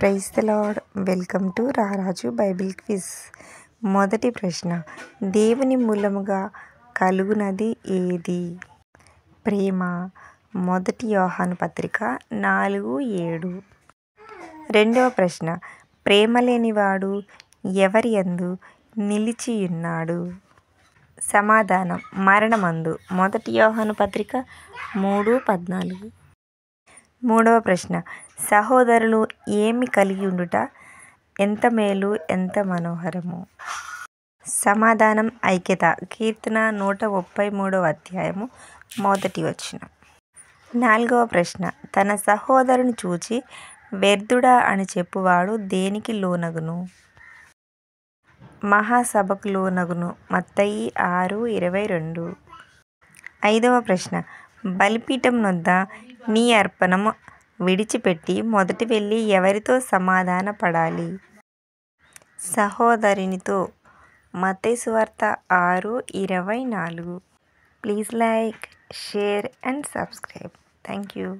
praise the Lord welcome to Raraju Bible quiz మొదటి ప్రశ్న దేవుని మూలముగా కలుగునది ఏది ప్రేమ మొదటి యోహాను పత్రిక నాలుగు ఏడు రెండవ ప్రశ్న ప్రేమ లేనివాడు ఎవరి అందు నిలిచియున్నాడు సమాధానం మరణమందు మొదటి యోహాను పత్రిక మూడు పద్నాలుగు మూడవ ప్రశ్న సహోదరులు ఏమి కలిగి ఉండుట ఎంత మేలు ఎంత మనోహరము సమాధానం ఐక్యత కీర్తన నూట ముప్పై మూడవ అధ్యాయము మొదటి వచ్చిన నాలుగవ ప్రశ్న తన సహోదరుని చూచి వ్యర్థుడా అని చెప్పువాడు దేనికి లోనగును మహాసభకు లోనగును మత్తయి ఆరు ఇరవై రెండు ఐదవ ప్రశ్న బలిపీఠం నొద్ద నీ అర్పణము విడిచిపెట్టి మొదటి వెళ్ళి ఎవరితో సమాధాన పడాలి సహోదరునితో మతేశ్వార్త ఆరు ఇరవై నాలుగు please like share and subscribe thank you